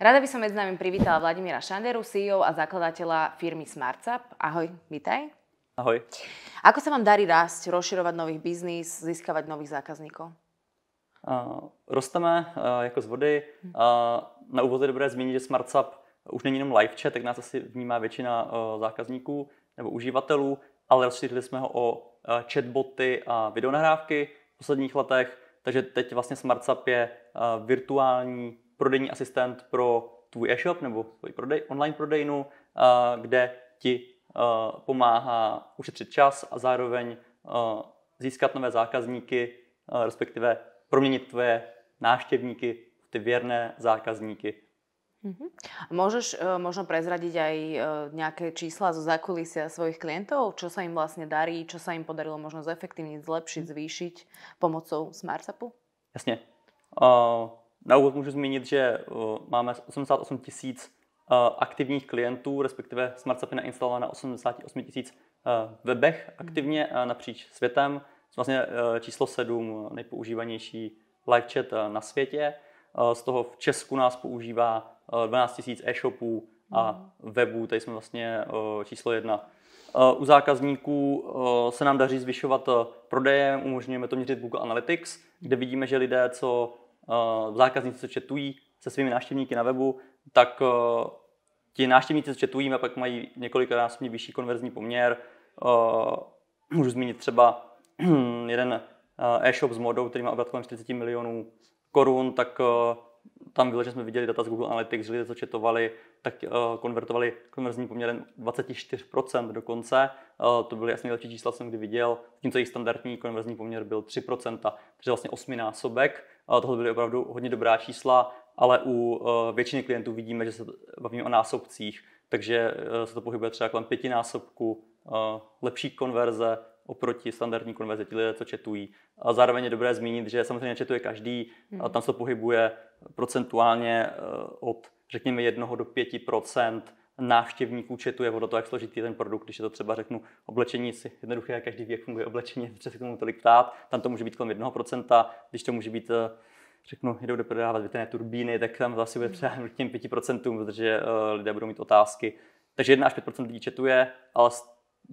Rada by som medzi nami privítala Vladimíra Šanderu, CEO a zakladateľa firmy SmartSap. Ahoj, vítaj. Ahoj. Ako sa vám darí rásť, rozširovať nových biznis, získavať nových zákazníkov? Uh, rosteme uh, jako z vody. Uh, na úvod je dobré zmínit, že SmartSap už není jenom live chat, tak nás asi vnímá většina uh, zákazníků nebo uživatelů, ale rozšířili jsme ho o uh, chatboty a videonahrávky v posledních letech, takže teď vlastně SmartSap je uh, virtuální prodejní asistent pro tvůj e-shop nebo tvůj prodej, online prodejnu, eh, kde ti eh, pomáhá ušetřit čas a zároveň eh, získat nové zákazníky, respektive proměnit tvoje náštěvníky v ty věrné zákazníky. Uh-huh. Můžeš uh, možno prezradit aj uh, nějaké čísla zo zákulisia svojich klientov? Čo sa im vlastně darí? Čo sa im podarilo možno zefektivnit, zlepšit, mhm. zvýšit pomocou SmartSapu? Jasně. Uh, na úvod můžu zmínit, že eh, máme 88 tisíc eh, aktivních klientů, respektive SmartSapy nainstalované na 88 tisíc eh, webech aktivně napříč světem. Jsme vlastně číslo 7 nejpoužívanější live chat na světě. Z toho v Česku nás používá 12 tisíc e-shopů a webů, tady jsme vlastně číslo jedna. U zákazníků se nám daří zvyšovat prodeje, umožňujeme to měřit Google Analytics, kde vidíme, že lidé, co Eh, zákazníci, co četují se svými návštěvníky na webu, tak eh, ti návštěvníci, co četují, pak mají několikanásobně vyšší konverzní poměr. Eh, můžu zmínit třeba jeden e-shop s modou, který má obrat kolem 40 milionů korun, tak tam bylo, že jsme viděli data z Google Analytics, že lidé to četovali, tak uh, konvertovali konverzní poměrem 24% dokonce. Uh, to byly asi nejlepší čísla, jsem kdy viděl, tím, co jejich standardní konverzní poměr byl 3%, takže vlastně osminásobek. Uh, tohle byly opravdu hodně dobrá čísla, ale u uh, většiny klientů vidíme, že se bavíme o násobcích, takže uh, se to pohybuje třeba kolem pětinásobku, uh, lepší konverze, oproti standardní konverzi, ti lidé, co četují. A zároveň je dobré zmínit, že samozřejmě četuje každý, hmm. a tam se pohybuje procentuálně eh, od řekněme 1 do 5 návštěvníků četuje je podle toho, jak složitý je ten produkt. Když je to třeba řeknu oblečení, si jednoduché, každý ví, jak funguje oblečení, se k tomu tolik ptát, tam to může být kolem 1%, když to může být eh, řeknu, jdou prodávat větrné turbíny, tak tam zase bude hmm. třeba těm 5%, protože eh, lidé budou mít otázky. Takže 1 až 5% lidí četuje, ale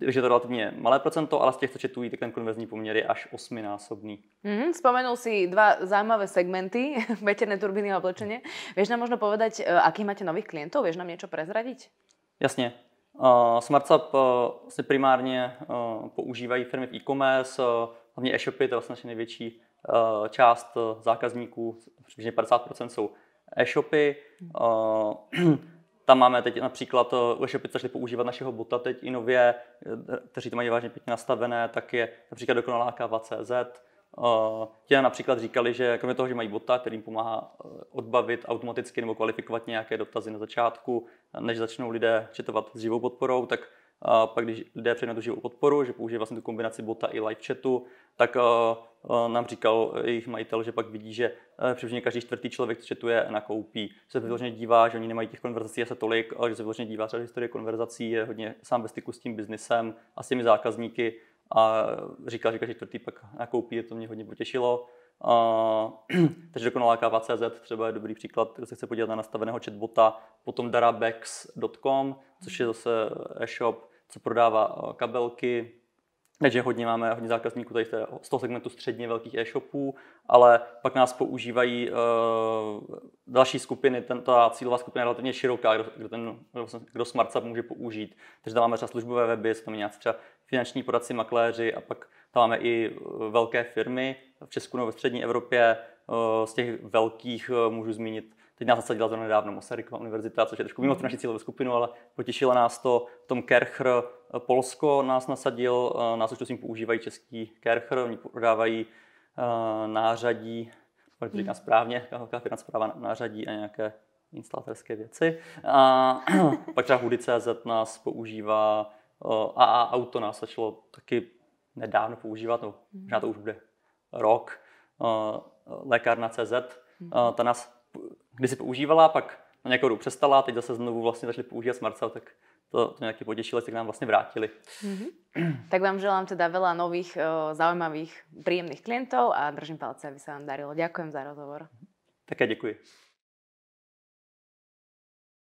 že je to relativně malé procento, ale z co četují, tak ten konverzní poměr je až osminásobný. Mm-hmm. Spomenul si dva zajímavé segmenty, veterné turbíny a oblečeně. Vieš nám možno povedať, e, aký máte nových klientů? Víš, nám něco prezradit? Jasně. Uh, uh, se primárně uh, používají firmy v e-commerce, uh, hlavně e-shopy, to je vlastně největší uh, část uh, zákazníků, přibližně 50% jsou e-shopy. Uh, Tam máme teď například, e-shopy eh, začaly používat našeho bota teď i nově, eh, kteří to mají vážně pěkně nastavené, tak je například dokonalá káva CZ. Eh, ti například říkali, že kromě toho, že mají bota, který jim pomáhá odbavit automaticky nebo kvalifikovat nějaké dotazy na začátku, než začnou lidé četovat s živou podporou, tak a pak když lidé přijeli na tu živou podporu, že použije vlastně tu kombinaci bota i live chatu, tak eh, eh, nám říkal jejich majitel, že pak vidí, že eh, přibližně každý čtvrtý člověk, co chatuje, nakoupí. Se vyloženě dívá, že oni nemají těch konverzací asi tolik, že se vyloženě dívá třeba historie konverzací, je hodně sám ve styku s tím biznesem a s těmi zákazníky a říkal, že každý čtvrtý pak nakoupí, to mě hodně potěšilo. Uh, takže dokonalá káva.cz třeba je dobrý příklad, kdo se chce podívat na nastaveného chatbota, potom darabex.com, což je zase e-shop, co prodává e, kabelky, takže hodně máme hodně zákazníků tady z toho segmentu středně velkých e-shopů, ale pak nás používají uh, další skupiny, ten, ta cílová skupina je relativně široká, kdo, kdo, ten, kdo Smart může použít. Takže tam máme třeba službové weby, jsou tam nějaké třeba finanční poradci, makléři a pak tam máme i eh, velké firmy v Česku nebo ve střední Evropě. Uh, z těch velkých uh, můžu zmínit Teď nás zasadila to nedávno Masarykova univerzita, což je trošku mimo tu naši cílovou skupinu, ale potěšila nás to. V tom Kerchr eh, Polsko nás nasadil, eh, nás už tím používají český Kerchr, oni prodávají eh, nářadí, protože říkám hmm. správně, firma zpráva nářadí a nějaké instalatorské věci. A pak třeba Hudy.cz nás používá a auto nás začalo taky nedávno používat, no, možná to už bude rok, Lékárna CZ hmm. ta nás kdy si používala, pak na nějakou dobu přestala, teď zase znovu vlastně začali používat smart cell, tak to, to nějaký potěšilo, tak nám vlastně vrátili. Mm-hmm. tak vám želám teda veľa nových, eh, zaujímavých, příjemných klientů a držím palce, aby se vám darilo. Děkuji za rozhovor. Také děkuji.